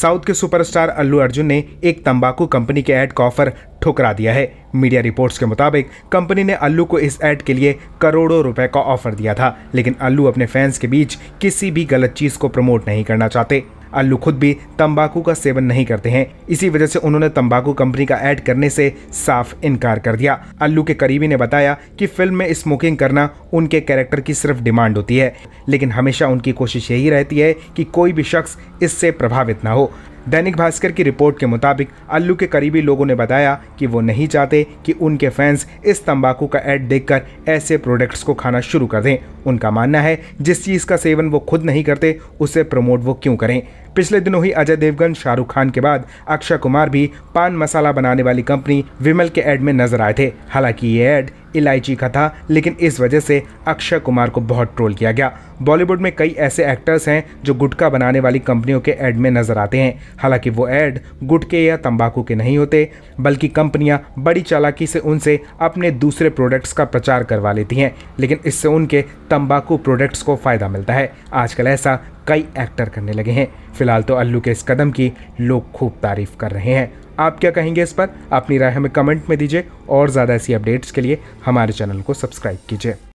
south के superstar अल्लू अर्जुन ने एक तंबाकू कंपनी के ऐड का ऑफर ठुकरा दिया है मीडिया रिपोर्ट्स के मुताबिक कंपनी ने अल्लू को इस ऐड के लिए करोड़ों रुपए का ऑफर दिया था लेकिन अल्लू अपने फैंस के बीच किसी भी गलत चीज़ को प्रमोट नहीं करना चाहते अल्लू खुद भी तंबाकू का सेवन नहीं करते हैं इसी वजह से उन्होंने तंबाकू कंपनी का ऐड करने से साफ इनकार कर दिया अल्लू के करीबी ने बताया कि फिल्म में स्मोकिंग करना उनके कैरेक्टर की सिर्फ डिमांड होती है लेकिन हमेशा उनकी कोशिश यही रहती है कि कोई भी शख्स इससे प्रभावित ना हो दैनिक भास्कर की रिपोर्ट के मुताबिक अल्लू के करीबी लोगों ने बताया कि वो नहीं चाहते कि उनके फैंस इस तंबाकू का ऐड देखकर ऐसे प्रोडक्ट्स को खाना शुरू कर दें उनका मानना है जिस चीज़ का सेवन वो खुद नहीं करते उसे प्रमोट वो क्यों करें पिछले दिनों ही अजय देवगन शाहरुख खान के बाद अक्षय कुमार भी पान मसाला बनाने वाली कंपनी विमल के ऐड में नजर आए थे हालांकि ये ऐड इलायची का था लेकिन इस वजह से अक्षय कुमार को बहुत ट्रोल किया गया बॉलीवुड में कई ऐसे एक्टर्स हैं जो गुटखा बनाने वाली कंपनियों के एड में नजर आते हैं हालांकि वो एड गुटके या तंबाकू के नहीं होते बल्कि कंपनियां बड़ी चालाकी से उनसे अपने दूसरे प्रोडक्ट्स का प्रचार करवा लेती हैं लेकिन इससे उनके तंबाकू प्रोडक्ट्स को फ़ायदा मिलता है आजकल ऐसा कई एक्टर करने लगे हैं फिलहाल तो अल्लू के इस कदम की लोग खूब तारीफ कर रहे हैं आप क्या कहेंगे इस पर अपनी राय हमें कमेंट में दीजिए और ज़्यादा ऐसी अपडेट्स के लिए हमारे चैनल को सब्सक्राइब कीजिए